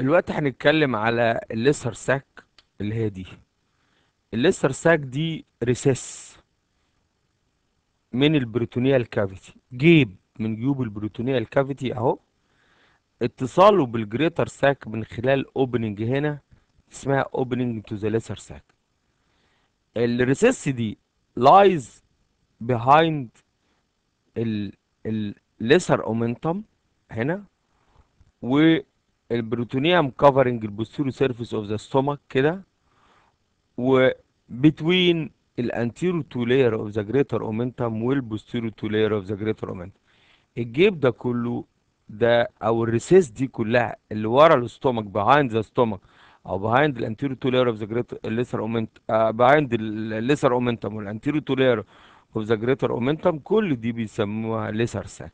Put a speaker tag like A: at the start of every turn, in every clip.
A: دلوقتي هنتكلم على الليسر ساك اللي هي دي الليسر ساك دي ريسس من البريتونيال كافيتي جيب من جيوب البريتونيال كافيتي اهو اتصاله بالجريتر ساك من خلال اوبننج هنا اسمها اوبننج تو ذا ليسر ساك الريسس دي لايز بيهايند الليسر اومنتم هنا و البروتونيوم كفرنج البوستيريو سيرفيس اوف ذا ستومك كده و between الانتيرو تو لاير اوف ذا جريتر اومنتم والبوستيريو تو لاير اوف ذا جريتر اومنتم الجيب ده كله ده او الريسيس دي كلها اللي ورا الاستومك بيهايند ذا ستومك او بيهايند الانتيرو تو لاير اوف ذا جريتر الليسر اومنتم بيهايند الليسر اومنتم والانتيرو تو لاير اوف ذا جريتر اومنتم كل دي بيسموها ليسر ساك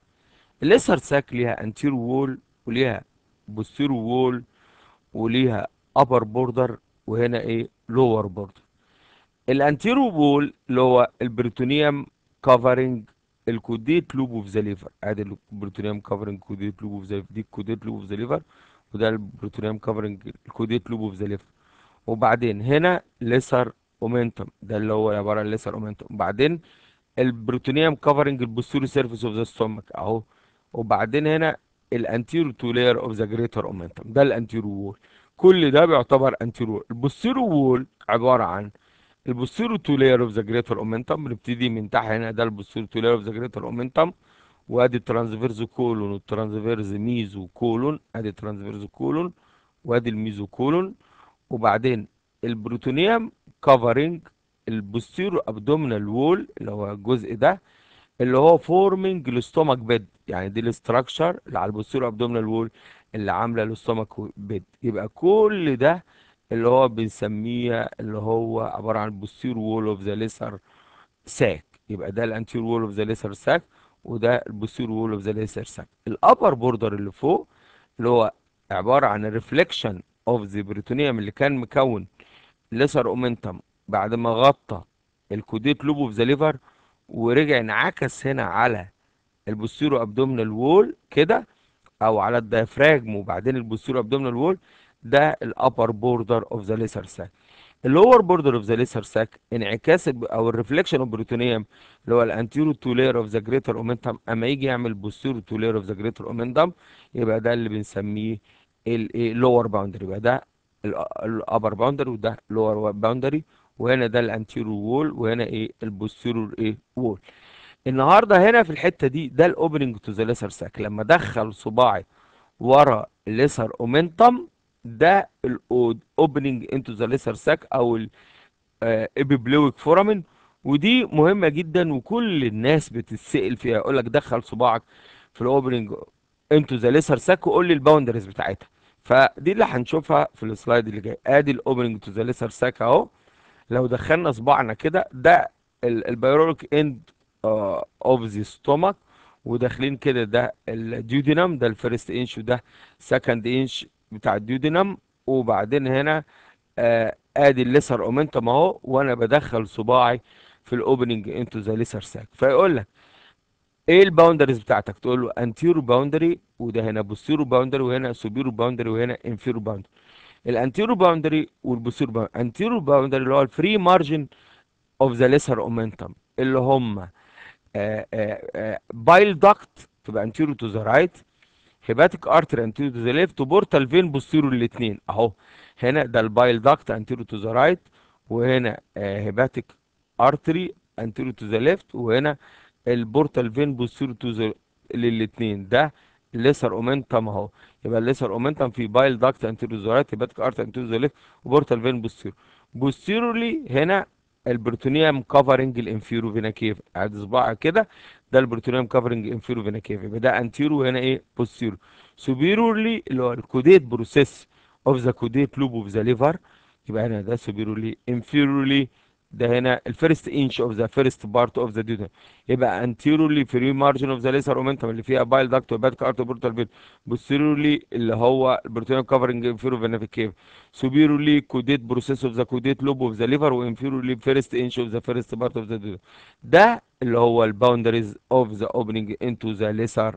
A: الليسر ساك ليها انتيرو وول وليها بالثرو وول وليها ابر بوردر وهنا ايه لور بوردر الانتيرو وول اللي هو البريتونيوم كفرنج الكوديت لوب اوف ذا ليفر ادي البريتونيوم كفرنج كوديت لوب اوف ذا ليفر دي الكوديت لوب اوف ذا ليفر وده البريتونيوم كفرنج الكوديت لوب اوف ذا ليفر وبعدين هنا ليسر اومنتوم ده اللي هو عباره عن ليسر اومنتوم وبعدين البروتونيوم كفرنج البوستيريو سيرفيس اوف ذا ستومك اهو وبعدين هنا الانتيرو تو لاير اوف ذا جريتر اومنتم ده الانتيرو وول كل ده بيعتبر انتيرو وول البوستيرو وول عباره عن البوستيرو تو لاير اوف ذا جريتر اومنتم بنبتدي من تحت هنا ده البوستيرو تو لاير اوف ذا جريتر اومنتم وادي الترانسفيرز كولون والترانسفيرز ميزو كولون ادي الترانسفيرز كولون وادي الميزو كولون وبعدين البروتونيوم كفرنج البوستيرو ابدومينال وول اللي هو الجزء ده اللي هو فورمنج الاستومك بيد يعني دي الاستراكشر اللي على البوستيرو ابدومينال وول اللي عامله الاستومك بيد يبقى كل ده اللي هو بنسميه اللي هو عباره عن البوستيرو وول اوف ذا ليسر ساك يبقى ده الانتير وول اوف ذا ليسر ساك وده البوستير وول اوف ذا ليسر ساك الابر بوردر اللي فوق اللي هو عباره عن الريفليكشن اوف ذا بريتونيوم اللي كان مكون ليسر اومنتم بعد ما غطى الكوديت لوب اوف ذا ليفر ورجع انعكس هنا على البوستيرو ابدومينال وول كده او على الديافراجم وبعدين البوستيرو ابدومينال وول ده الابر بوردر اوف ذا ليسر ساك اللور بوردر اوف ذا ليسر ساك انعكاس او الريفليكشن اوف بروتونيوم اللي هو الانتيرو تو لير اوف ذا جريتر اومنتم اما يجي يعمل بوستيرو تو لير اوف ذا جريتر اومنتم يبقى ده اللي بنسميه اللور باوندري يبقى ده الابر باوندري وده لور باوندري وهنا ده الانتيرور وول وهنا ايه البوستيرور ايه وول النهارده هنا في الحته دي ده الاوبننج تو ذا ليسر ساك لما ادخل صباعي ورا الليسر اومنتم ده الاوبننج انتو ذا ليسر ساك او الابيبلويك آه، فورامين ودي مهمه جدا وكل الناس بتتسال فيها يقول لك دخل صباعك في الاوبننج انتو ذا ليسر ساك وقول لي الباوندريز بتاعتها فدي اللي هنشوفها في السلايد اللي جاي ادي الاوبننج تو ذا ليسر ساك اهو لو دخلنا صباعنا كده ده البيروريك اند اوف ذا ستومك وداخلين كده ده الديودينم ده الفيرست انش وده سكند انش بتاع الديودينم وبعدين هنا آه ادي الليسر اومنتم اهو وانا بدخل صباعي في الاوبننج انتو ذا ليسر ساك فيقول لك ايه الباوندريز بتاعتك تقول له انتيرو باوندري وده هنا بوستيرو باوندري وهنا سوبيرو باوندري وهنا انفيرو باوندري الانتيرو باوندري والبوسير باوندري انتيرو باوندري اللي هو الفري مارجن اوف ذا ليسر اومنتم اللي هم بايل آه، داكت آه، آه، تبقى انتيرو تو ذا رايت هيباتيك ارتر انتيرو تو ذا ليفت وبورتال فين بوستيرو الاثنين اهو هنا ده البايل داكت انتيرو تو ذا رايت وهنا هيباتيك ارتري انتيرو تو ذا ليفت وهنا البورتال فين بوستيرو تو ذا للاثنين ده الليسر اومنتم اهو يبقى الليسر اومنتم في بايل داكت انتيروزورايت هيباتيك ارت انتيروزوليت وبورتال فين بوستيرو بوستيرولي هنا البرتونيوم كفرنج الانفيرو فينا كيف قاعد صباع كده ده البرتونيوم كفرنج الانفيرو فينا كيف يبقى ده انتيرو هنا ايه بوستيرو سوبيرولي اللي هو الكوديت بروسيس اوف ذا كوديت لوب اوف ذا ليفر يبقى هنا ده سوبيرولي انفيرولي ده هنا الفيرست انش اوف ذا فيرست بارت اوف ذا ديودن يبقى انتيرولي فري مارجن اوف ذا ليسر اومنتوم اللي فيها بايل داكت وباد ارت بورتال بيت بوستيرولي اللي هو البروتين كفرنج انفيرو فينافيك كيف سوبيرولي كوديت بروسيس اوف ذا كوديت لوب اوف ذا ليفر وانفيرولي فيرست انش اوف ذا فيرست بارت اوف ذا ديودن ده اللي هو الباوندريز اوف ذا اوبننج انتو ذا ليسر